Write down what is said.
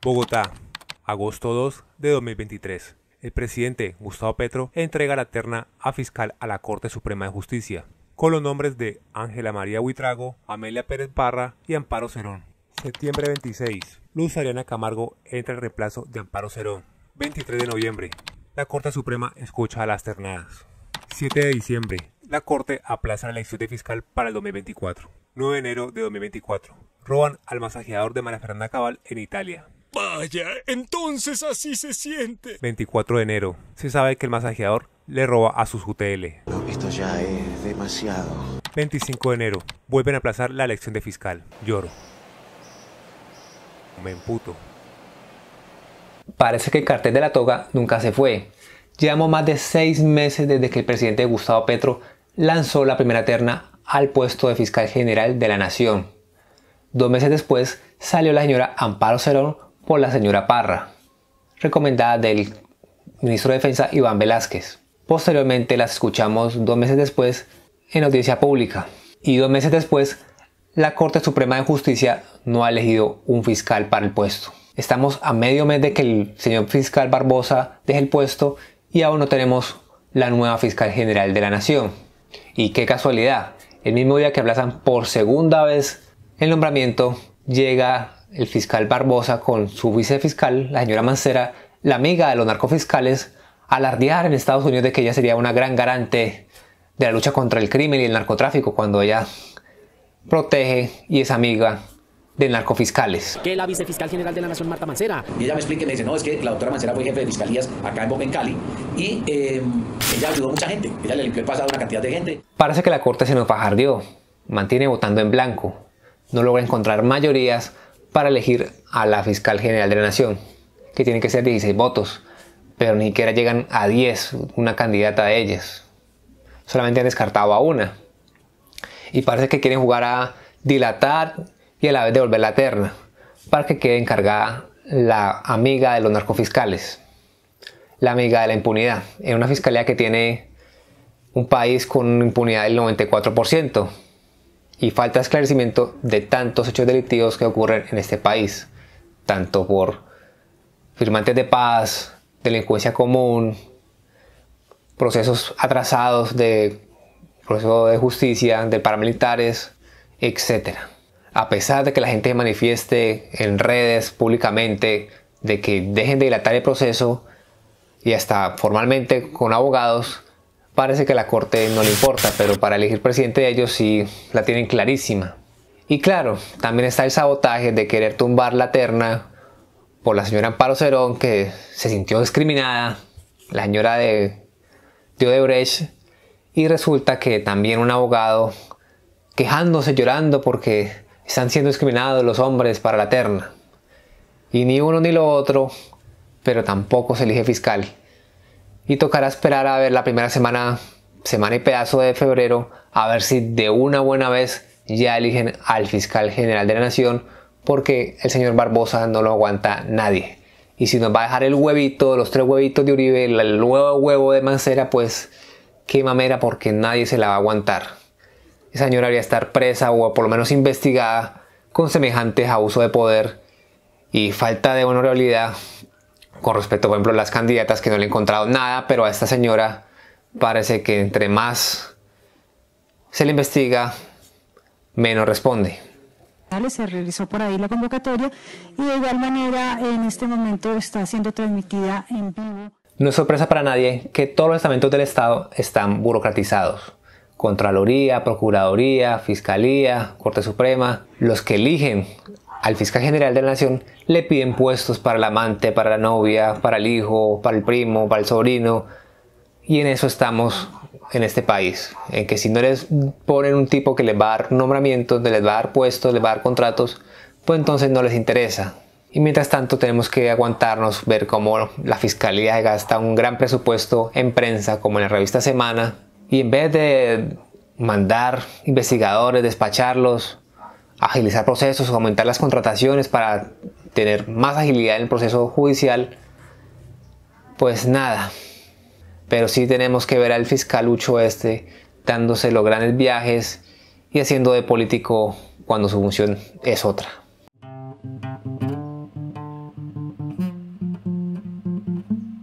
Bogotá, agosto 2 de 2023. El presidente Gustavo Petro entrega la terna a fiscal a la Corte Suprema de Justicia, con los nombres de Ángela María Huitrago, Amelia Pérez Barra y Amparo Cerón. Septiembre 26. Luz Ariana Camargo entra al reemplazo de Amparo Cerón. 23 de noviembre. La Corte Suprema escucha a las ternadas. 7 de diciembre. La Corte aplaza la elección de fiscal para el 2024. 9 de enero de 2024. Roban al masajeador de María Fernanda Cabal en Italia. Vaya, entonces así se siente. 24 de enero. Se sabe que el masajeador le roba a sus UTL. esto ya es demasiado. 25 de enero. Vuelven a aplazar la elección de fiscal. Lloro. Me emputo. Parece que el cartel de la toga nunca se fue. Llevamos más de seis meses desde que el presidente Gustavo Petro lanzó la primera terna al puesto de fiscal general de la nación. Dos meses después salió la señora Amparo Cerón por la señora Parra, recomendada del ministro de Defensa Iván Velázquez. Posteriormente las escuchamos dos meses después en audiencia pública y dos meses después la Corte Suprema de Justicia no ha elegido un fiscal para el puesto. Estamos a medio mes de que el señor fiscal Barbosa deje el puesto y aún no tenemos la nueva fiscal general de la nación. Y qué casualidad, el mismo día que aplazan por segunda vez el nombramiento, llega el fiscal Barbosa con su vicefiscal, la señora Mancera, la amiga de los narcofiscales, alardear en Estados Unidos de que ella sería una gran garante de la lucha contra el crimen y el narcotráfico cuando ella protege y es amiga de narcofiscales. Que la vicefiscal general de la Nación, Marta Mancera. Y ella me explica y me dice, no, es que la doctora Mancera fue jefe de fiscalías acá en Bogotá Cali, y em, ella ayudó a mucha gente, ella le limpió el pasado a una cantidad de gente. Parece que la corte se nos fajardió, mantiene votando en blanco, no logra encontrar mayorías para elegir a la fiscal general de la nación, que tiene que ser 16 votos, pero ni siquiera llegan a 10 una candidata de ellas. Solamente han descartado a una. Y parece que quieren jugar a dilatar y a la vez devolver la terna, para que quede encargada la amiga de los narcofiscales, la amiga de la impunidad, en una fiscalía que tiene un país con una impunidad del 94% y falta esclarecimiento de tantos hechos delictivos que ocurren en este país, tanto por firmantes de paz, delincuencia común, procesos atrasados de proceso de justicia, de paramilitares, etc. A pesar de que la gente manifieste en redes públicamente de que dejen de dilatar el proceso y hasta formalmente con abogados, parece que a la Corte no le importa, pero para elegir presidente de ellos sí la tienen clarísima. Y claro, también está el sabotaje de querer tumbar la terna por la señora Amparo Cerón, que se sintió discriminada, la señora de, de Odebrecht, y resulta que también un abogado quejándose, llorando porque están siendo discriminados los hombres para la terna. Y ni uno ni lo otro, pero tampoco se elige fiscal. Y tocará esperar a ver la primera semana, semana y pedazo de febrero, a ver si de una buena vez ya eligen al fiscal general de la nación, porque el señor Barbosa no lo aguanta nadie. Y si nos va a dejar el huevito, los tres huevitos de Uribe, el nuevo huevo de Mancera, pues qué mamera, porque nadie se la va a aguantar. Esa señora debería estar presa o por lo menos investigada con semejantes abusos de poder y falta de honorabilidad con respecto, por ejemplo, a las candidatas que no le he encontrado nada, pero a esta señora parece que entre más se le investiga, menos responde. Se realizó por ahí la convocatoria y de igual manera en este momento está siendo transmitida en vivo. No es sorpresa para nadie que todos los estamentos del Estado están burocratizados. Contraloría, Procuraduría, Fiscalía, Corte Suprema, los que eligen al fiscal general de la nación le piden puestos para el amante, para la novia, para el hijo, para el primo, para el sobrino. Y en eso estamos en este país, en que si no les ponen un tipo que les va a dar nombramientos, les va a dar puestos, les va a dar contratos, pues entonces no les interesa. Y mientras tanto tenemos que aguantarnos, ver cómo la fiscalía gasta un gran presupuesto en prensa, como en la revista Semana, y en vez de mandar investigadores, despacharlos, agilizar procesos, aumentar las contrataciones para tener más agilidad en el proceso judicial, pues nada. Pero sí tenemos que ver al Lucho este dándose los grandes viajes y haciendo de político cuando su función es otra.